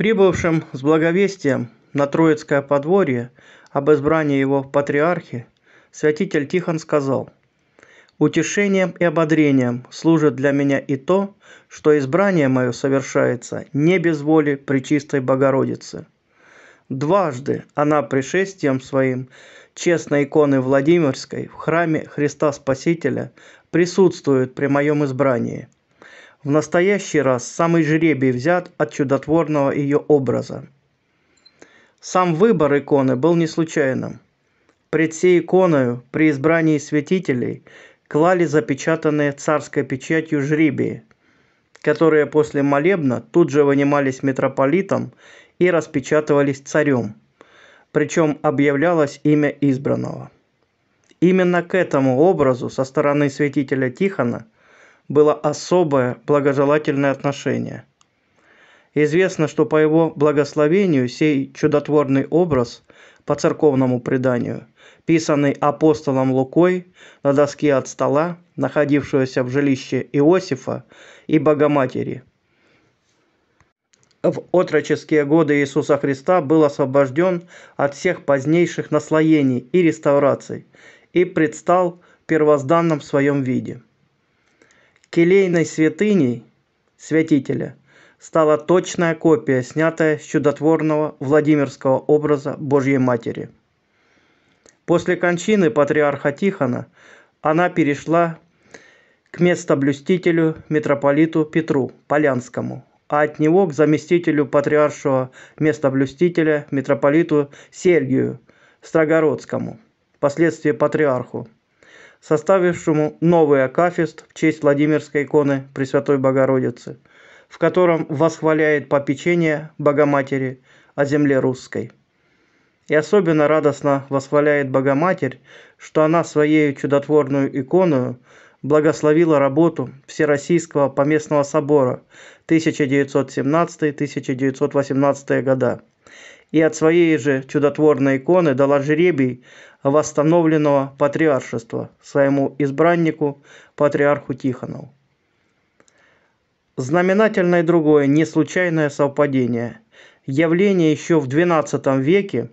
Прибывшим с благовестием на Троицкое подворье об избрании его патриархи святитель Тихон сказал, «Утешением и ободрением служит для меня и то, что избрание мое совершается не без воли Пречистой Богородицы. Дважды она пришествием своим честной иконы Владимирской в храме Христа Спасителя присутствует при моем избрании – в настоящий раз самый жребий взят от чудотворного ее образа. Сам выбор иконы был не случайным. Пред всей иконою при избрании святителей клали запечатанные царской печатью жребии, которые после молебна тут же вынимались митрополитом и распечатывались царем, причем объявлялось имя избранного. Именно к этому образу со стороны святителя Тихона – было особое благожелательное отношение. Известно, что по его благословению сей чудотворный образ по церковному преданию, писанный апостолом Лукой на доске от стола, находившегося в жилище Иосифа и Богоматери – в отроческие годы Иисуса Христа был освобожден от всех позднейших наслоений и реставраций и предстал в первозданном своем виде – келейной святыней святителя стала точная копия, снятая с чудотворного Владимирского образа Божьей Матери. После кончины патриарха Тихона она перешла к местоблюстителю митрополиту Петру Полянскому, а от него к заместителю патриаршего местоблюстителя митрополиту Сергию Строгородскому, впоследствии патриарху – составившему новый акафист в честь Владимирской иконы Пресвятой Богородицы, в котором восхваляет попечение Богоматери о земле русской. И особенно радостно восхваляет Богоматерь, что она своей чудотворную икону благословила работу Всероссийского поместного собора 1917-1918 года – и от своей же чудотворной иконы дала жребий восстановленного патриаршества своему избраннику, патриарху Тихонову. Знаменательное другое, неслучайное совпадение. Явление еще в XII веке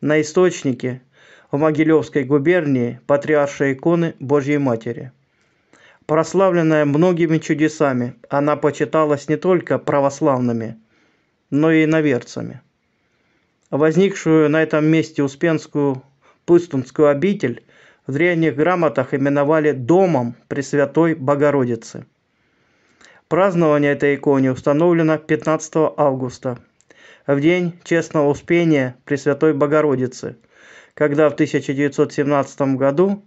на источнике в Могилевской губернии патриарша иконы Божьей Матери. Прославленная многими чудесами, она почиталась не только православными, но и иноверцами – возникшую на этом месте Успенскую Пустунскую обитель в древних грамотах именовали «домом Пресвятой Богородицы». Празднование этой иконе установлено 15 августа, в день честного успения Пресвятой Богородицы, когда в 1917 году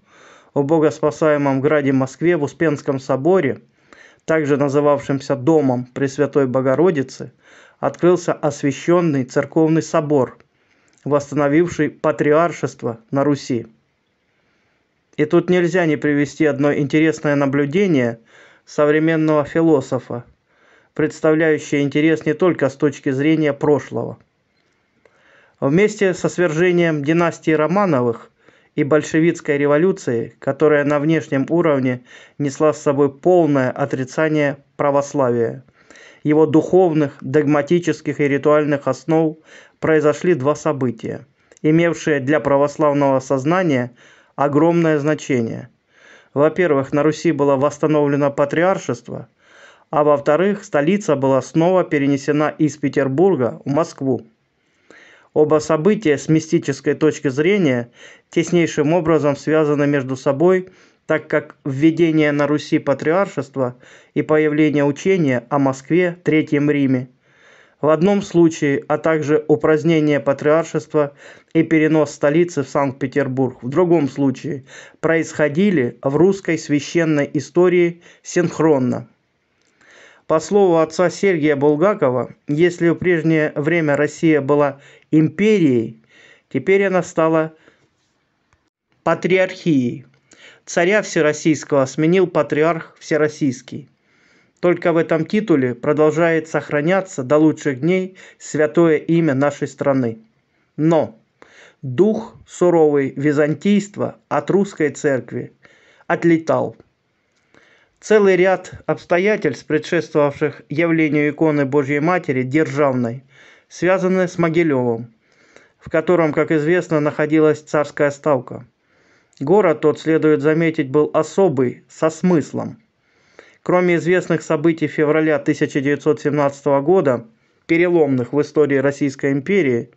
в богоспасаемом граде Москве в Успенском соборе, также называвшемся Домом Пресвятой Богородицы, открылся освященный церковный собор, восстановивший патриаршество на Руси. И тут нельзя не привести одно интересное наблюдение современного философа, представляющее интерес не только с точки зрения прошлого. Вместе со свержением династии Романовых и большевистской революции, которая на внешнем уровне несла с собой полное отрицание православия, его духовных, догматических и ритуальных основ произошли два события, имевшие для православного сознания огромное значение. Во-первых, на Руси было восстановлено патриаршество, а во-вторых, столица была снова перенесена из Петербурга в Москву. Оба события с мистической точки зрения теснейшим образом связаны между собой – так как введение на Руси патриаршества и появление учения о Москве, Третьем Риме, в одном случае, а также упразднение патриаршества и перенос столицы в Санкт-Петербург, в другом случае, происходили в русской священной истории синхронно. По слову отца Сергия Булгакова, если в прежнее время Россия была империей, теперь она стала патриархией царя Всероссийского сменил патриарх Всероссийский. Только в этом титуле продолжает сохраняться до лучших дней святое имя нашей страны. Но дух суровый византийства от русской церкви отлетал. Целый ряд обстоятельств, предшествовавших явлению иконы Божьей Матери державной, связаны с Могилевым, в котором, как известно, находилась царская ставка – Город тот, следует заметить, был особый, со смыслом. Кроме известных событий февраля 1917 года, переломных в истории Российской империи,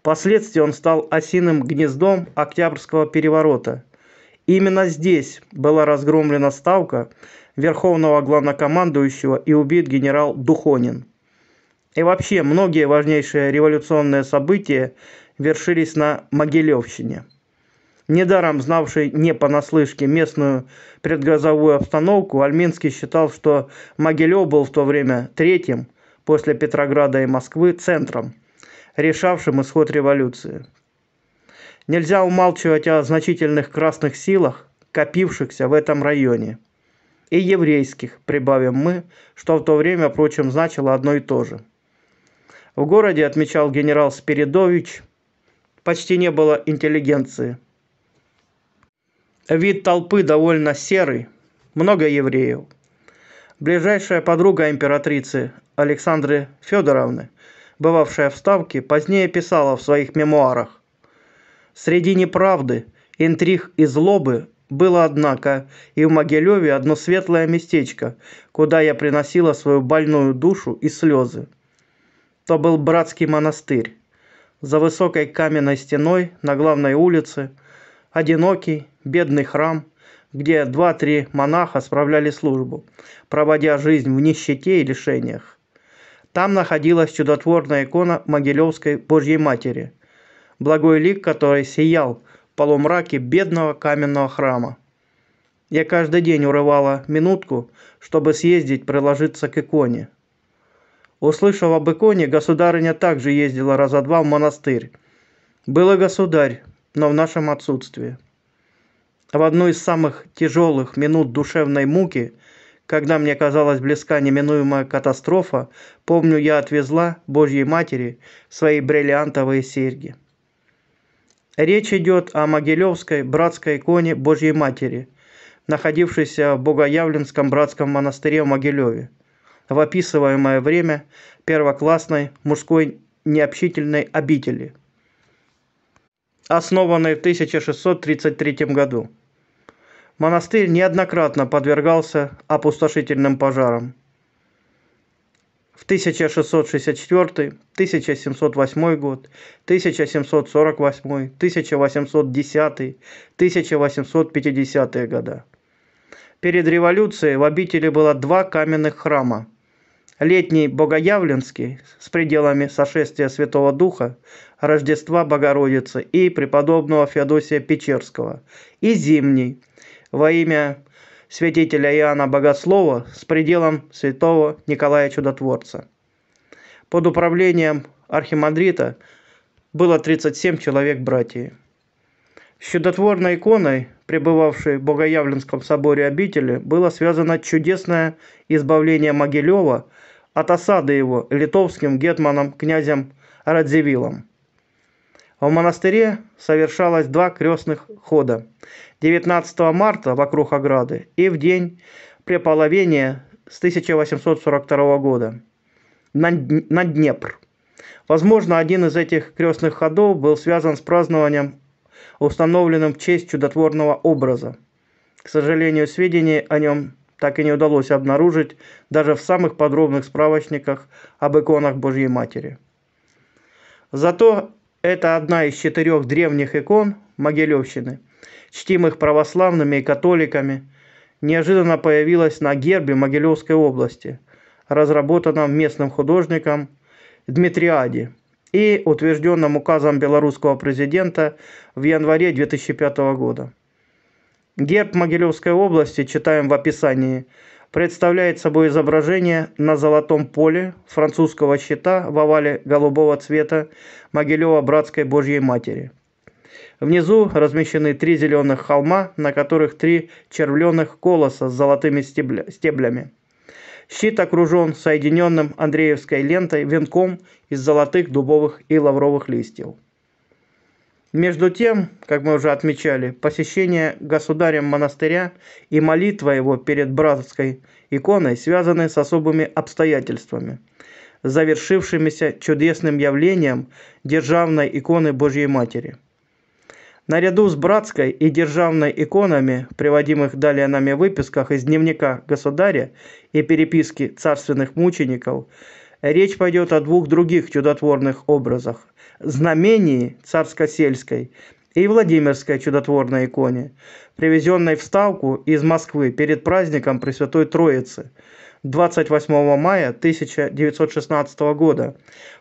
впоследствии он стал осиным гнездом Октябрьского переворота. Именно здесь была разгромлена ставка верховного главнокомандующего и убит генерал Духонин. И вообще многие важнейшие революционные события вершились на Могилевщине – Недаром знавший не понаслышке местную предгрозовую обстановку, Альминский считал, что Могилев был в то время третьим, после Петрограда и Москвы, центром, решавшим исход революции. Нельзя умалчивать о значительных красных силах, копившихся в этом районе. И еврейских, прибавим мы, что в то время, впрочем, значило одно и то же. В городе, отмечал генерал Спиридович, почти не было интеллигенции – Вид толпы довольно серый, много евреев. Ближайшая подруга императрицы Александры Федоровны, бывавшая в Ставке, позднее писала в своих мемуарах. Среди неправды, интриг и злобы было, однако, и в Могилеве одно светлое местечко, куда я приносила свою больную душу и слезы. То был братский монастырь. За высокой каменной стеной на главной улице, одинокий, бедный храм, где два-три монаха справляли службу, проводя жизнь в нищете и лишениях. Там находилась чудотворная икона Могилевской Божьей Матери, благой лик которой сиял в полумраке бедного каменного храма. Я каждый день урывала минутку, чтобы съездить приложиться к иконе. Услышав об иконе, государыня также ездила раза два в монастырь. Был и государь, но в нашем отсутствии. В одну из самых тяжелых минут душевной муки, когда мне казалась близка неминуемая катастрофа, помню, я отвезла Божьей Матери свои бриллиантовые серьги. Речь идет о Могилевской братской иконе Божьей Матери, находившейся в Богоявленском братском монастыре в Могилеве в описываемое время первоклассной мужской необщительной обители, основанной в 1633 году. Монастырь неоднократно подвергался опустошительным пожарам. В 1664-1708 год, 1748-1810-1850 года. Перед революцией в обители было два каменных храма. Летний Богоявленский с пределами сошествия Святого Духа, Рождества Богородицы и преподобного Феодосия Печерского, и зимний – во имя святителя Иоанна Богослова с пределом святого Николая Чудотворца. Под управлением архимандрита было 37 человек братьев. С чудотворной иконой, пребывавшей в Богоявленском соборе обители, было связано чудесное избавление Могилева от осады его литовским гетманом князем Радзивиллом. А в монастыре совершалось два крестных хода. 19 марта вокруг ограды и в день преполовения с 1842 года на, Днепр. Возможно, один из этих крестных ходов был связан с празднованием, установленным в честь чудотворного образа. К сожалению, сведений о нем так и не удалось обнаружить даже в самых подробных справочниках об иконах Божьей Матери. Зато это одна из четырех древних икон Могилевщины, чтимых православными и католиками, неожиданно появилась на гербе Могилевской области, разработанном местным художником Дмитриади и утвержденном указом белорусского президента в январе 2005 года. Герб Могилевской области, читаем в описании – представляет собой изображение на золотом поле французского щита в овале голубого цвета Могилева-Братской Божьей Матери. Внизу размещены три зеленых холма, на которых три червленых колоса с золотыми стебля стеблями. Щит окружен соединенным Андреевской лентой венком из золотых дубовых и лавровых листьев. Между тем, как мы уже отмечали, посещение государем монастыря и молитва его перед братской иконой связаны с особыми обстоятельствами, завершившимися чудесным явлением державной иконы Божьей Матери. Наряду с братской и державной иконами, приводимых далее нами в выписках из дневника государя и переписки царственных мучеников, речь пойдет о двух других чудотворных образах – знамении Царско-сельской и Владимирской чудотворной иконе, привезенной в Ставку из Москвы перед праздником Пресвятой Троицы 28 мая 1916 года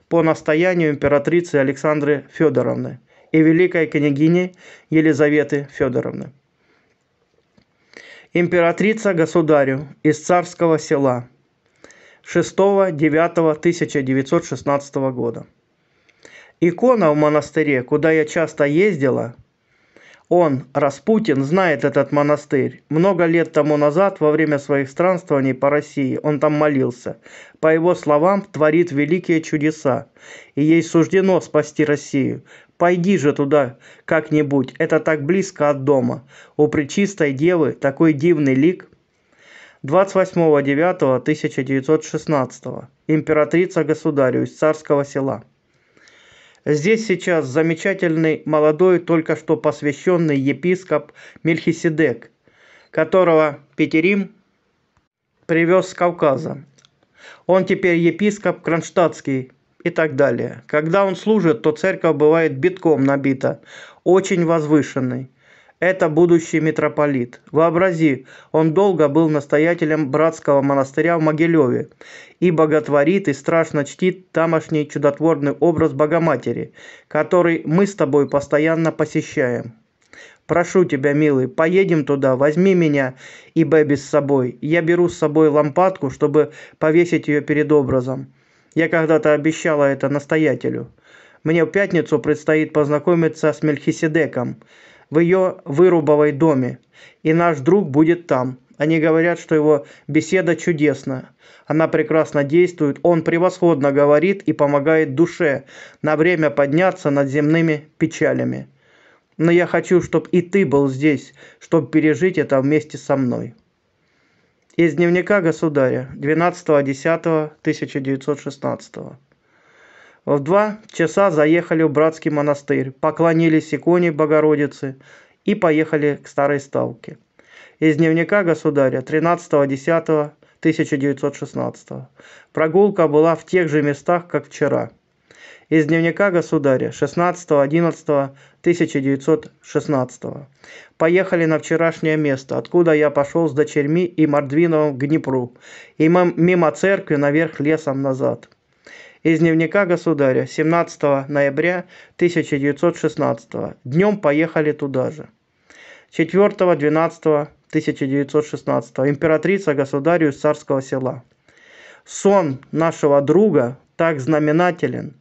по настоянию императрицы Александры Федоровны и великой княгини Елизаветы Федоровны. Императрица государю из царского села 6-9-1916 года. Икона в монастыре, куда я часто ездила, он, Распутин, знает этот монастырь. Много лет тому назад, во время своих странствований по России, он там молился. По его словам, творит великие чудеса. И ей суждено спасти Россию. Пойди же туда как-нибудь, это так близко от дома. У Пречистой Девы такой дивный лик. 28.09.1916. Императрица государю из царского села. Здесь сейчас замечательный молодой, только что посвященный епископ Мельхиседек, которого Петерим привез с Кавказа. Он теперь епископ Кронштадтский и так далее. Когда он служит, то церковь бывает битком набита, очень возвышенной это будущий митрополит. Вообрази, он долго был настоятелем братского монастыря в Могилеве и боготворит и страшно чтит тамошний чудотворный образ Богоматери, который мы с тобой постоянно посещаем. Прошу тебя, милый, поедем туда, возьми меня и Бэби с собой. Я беру с собой лампадку, чтобы повесить ее перед образом. Я когда-то обещала это настоятелю. Мне в пятницу предстоит познакомиться с Мельхиседеком – в ее вырубовой доме, и наш друг будет там. Они говорят, что его беседа чудесна. Она прекрасно действует, он превосходно говорит и помогает душе на время подняться над земными печалями. Но я хочу, чтобы и ты был здесь, чтобы пережить это вместе со мной. Из дневника государя 12.10.1916 в два часа заехали в братский монастырь, поклонились иконе Богородицы и поехали к Старой Ставке. Из дневника государя 13.10.1916. Прогулка была в тех же местах, как вчера. Из дневника государя 16.11.1916. Поехали на вчерашнее место, откуда я пошел с дочерьми и Мордвиновым к Днепру, и мимо церкви наверх лесом назад из дневника государя 17 ноября 1916. Днем поехали туда же. 4-12-1916. Императрица государю из царского села. Сон нашего друга так знаменателен,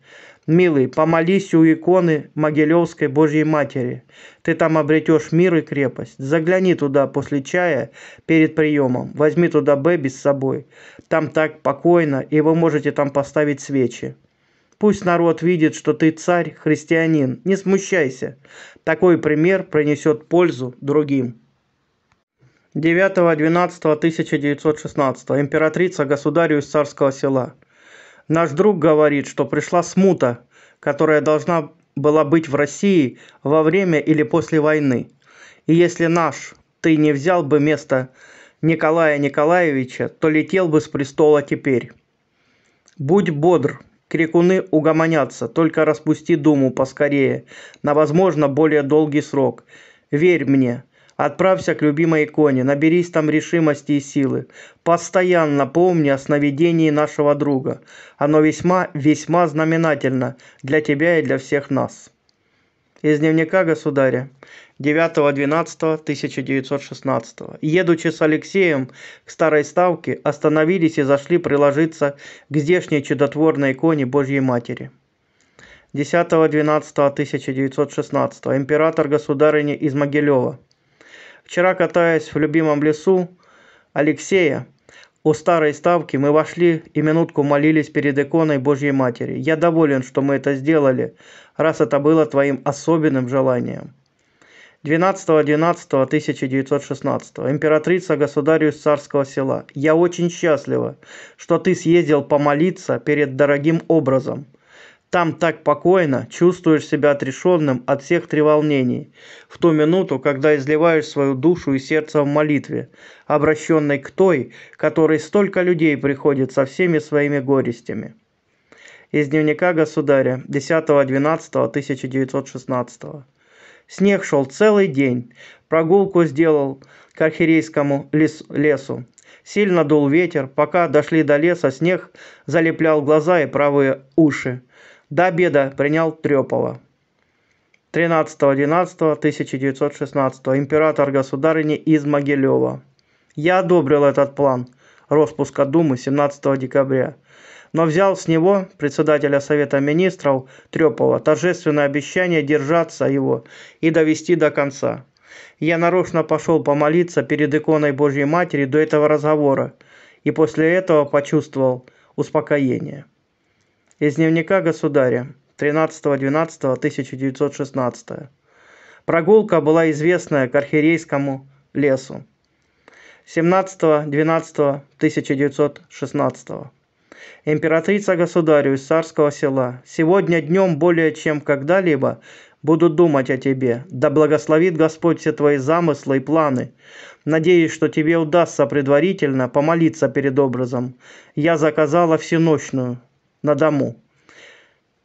Милый, помолись у иконы Могилевской Божьей Матери. Ты там обретешь мир и крепость. Загляни туда после чая перед приемом. Возьми туда Бэби с собой. Там так покойно, и вы можете там поставить свечи. Пусть народ видит, что ты царь, христианин. Не смущайся. Такой пример принесет пользу другим. 9.12.1916. Императрица государю из царского села. Наш друг говорит, что пришла смута, которая должна была быть в России во время или после войны. И если наш ты не взял бы место Николая Николаевича, то летел бы с престола теперь. Будь бодр, крикуны угомонятся, только распусти думу поскорее, на, возможно, более долгий срок. Верь мне, Отправься к любимой иконе, наберись там решимости и силы. Постоянно помни о сновидении нашего друга. Оно весьма, весьма знаменательно для тебя и для всех нас. Из дневника государя 9.12.1916. Едучи с Алексеем к старой ставке, остановились и зашли приложиться к здешней чудотворной иконе Божьей Матери. 10.12.1916. Император государыни из Могилева. Вчера, катаясь в любимом лесу Алексея, у старой ставки мы вошли и минутку молились перед иконой Божьей Матери. Я доволен, что мы это сделали, раз это было твоим особенным желанием. 12.12.1916. Императрица государю из царского села. Я очень счастлива, что ты съездил помолиться перед дорогим образом – там так покойно, чувствуешь себя отрешенным от всех треволнений, в ту минуту, когда изливаешь свою душу и сердце в молитве, обращенной к той, которой столько людей приходит со всеми своими горестями. Из дневника государя 10.12.1916. Снег шел целый день, прогулку сделал к архирейскому лес лесу. Сильно дул ветер, пока дошли до леса, снег залеплял глаза и правые уши. До обеда принял Трепова. 13.11.1916 император-государыни из Могилева. Я одобрил этот план распуска Думы 17 декабря, но взял с него, председателя Совета Министров Трепова, торжественное обещание держаться его и довести до конца. Я нарочно пошел помолиться перед иконой Божьей Матери до этого разговора и после этого почувствовал успокоение. Из дневника государя 13-12-1916. Прогулка была известная к архиерейскому лесу. 17-12-1916. Императрица государю из царского села, сегодня днем более чем когда-либо буду думать о тебе. Да благословит Господь все твои замыслы и планы. Надеюсь, что тебе удастся предварительно помолиться перед образом. Я заказала всеночную на дому.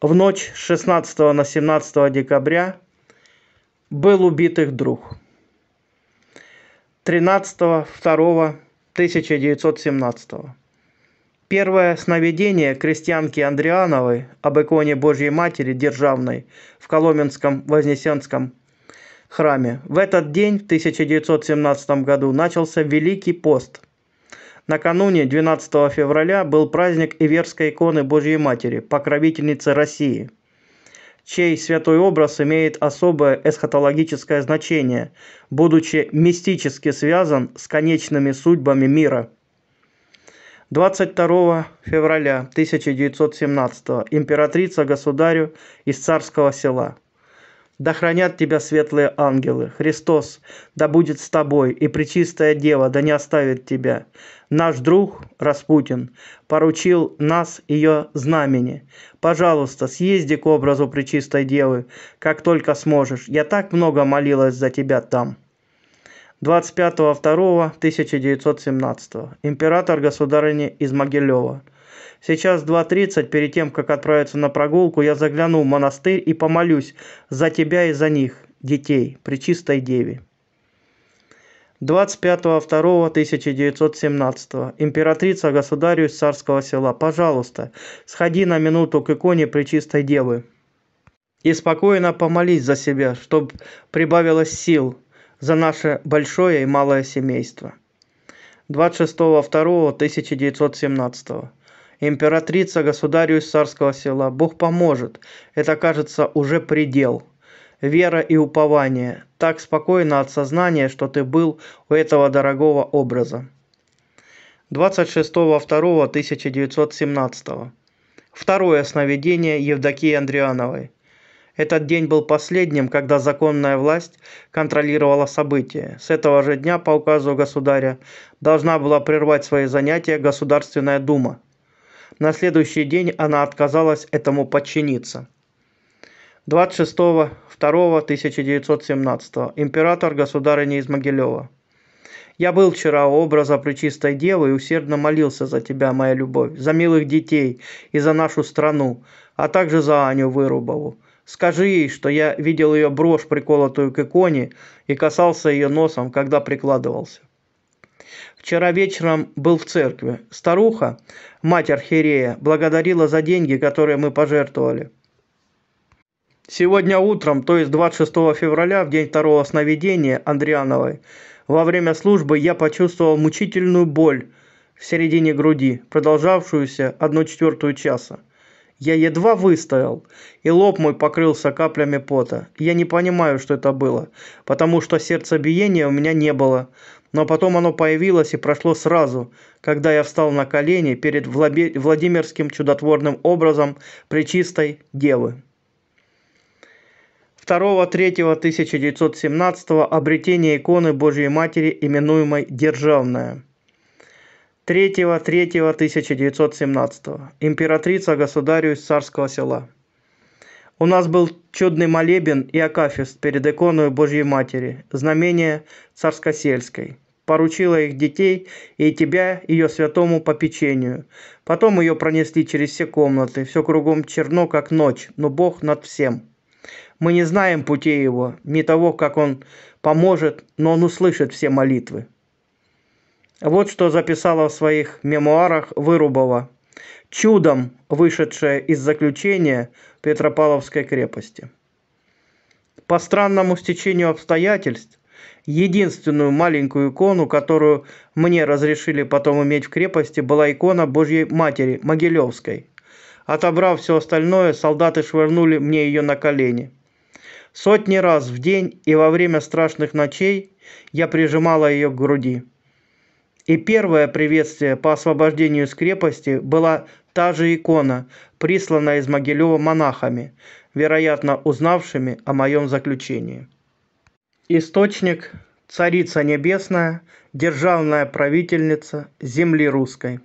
В ночь с 16 на 17 декабря был убит их друг. 13.02.1917. Первое сновидение крестьянки Андриановой об иконе Божьей Матери Державной в Коломенском Вознесенском храме. В этот день, в 1917 году, начался Великий пост – Накануне 12 февраля был праздник Иверской иконы Божьей Матери, покровительницы России, чей святой образ имеет особое эсхатологическое значение, будучи мистически связан с конечными судьбами мира – 22 февраля 1917 императрица государю из царского села – да хранят тебя светлые ангелы, Христос, да будет с тобой, и Пречистая Дева, да не оставит тебя. Наш друг Распутин поручил нас ее знамени. Пожалуйста, съезди к образу Пречистой Девы, как только сможешь. Я так много молилась за тебя там. 25.02.1917. Император государыни из Могилева. Сейчас 2.30, перед тем, как отправиться на прогулку, я загляну в монастырь и помолюсь за тебя и за них, детей, при Пречистой Деве. 25.02.1917. Императрица государю из царского села, пожалуйста, сходи на минуту к иконе Пречистой Девы и спокойно помолись за себя, чтобы прибавилось сил за наше большое и малое семейство. 26.02.1917 императрица государю из царского села. Бог поможет. Это, кажется, уже предел. Вера и упование. Так спокойно от сознания, что ты был у этого дорогого образа. 26.02.1917. Второе сновидение Евдокии Андриановой. Этот день был последним, когда законная власть контролировала события. С этого же дня по указу государя должна была прервать свои занятия Государственная Дума. На следующий день она отказалась этому подчиниться. 26.02.1917. Император государыни из Могилева. Я был вчера у образа Пречистой Девы и усердно молился за тебя, моя любовь, за милых детей и за нашу страну, а также за Аню Вырубову. Скажи ей, что я видел ее брошь, приколотую к иконе, и касался ее носом, когда прикладывался. Вчера вечером был в церкви. Старуха, мать архиерея, благодарила за деньги, которые мы пожертвовали. Сегодня утром, то есть 26 февраля, в день второго сновидения Андриановой, во время службы я почувствовал мучительную боль в середине груди, продолжавшуюся одну четвертую часа. Я едва выстоял, и лоб мой покрылся каплями пота. Я не понимаю, что это было, потому что сердцебиения у меня не было но потом оно появилось и прошло сразу, когда я встал на колени перед Владимирским чудотворным образом Пречистой Девы. 2-3-1917 обретение иконы Божьей Матери, именуемой Державная. 3-3-1917 императрица государю из царского села. У нас был чудный молебен и акафист перед иконой Божьей Матери, знамение Царскосельской. Поручила их детей и тебя ее святому попечению. Потом ее пронесли через все комнаты, все кругом черно, как ночь, но Бог над всем. Мы не знаем путей его, ни того, как он поможет, но он услышит все молитвы. Вот что записала в своих мемуарах Вырубова чудом вышедшая из заключения Петропавловской крепости. По странному стечению обстоятельств, единственную маленькую икону, которую мне разрешили потом иметь в крепости, была икона Божьей Матери Могилевской. Отобрав все остальное, солдаты швырнули мне ее на колени. Сотни раз в день и во время страшных ночей я прижимала ее к груди. И первое приветствие по освобождению из крепости была та же икона, присланная из Могилева монахами, вероятно, узнавшими о моем заключении. Источник – Царица Небесная, державная правительница земли русской.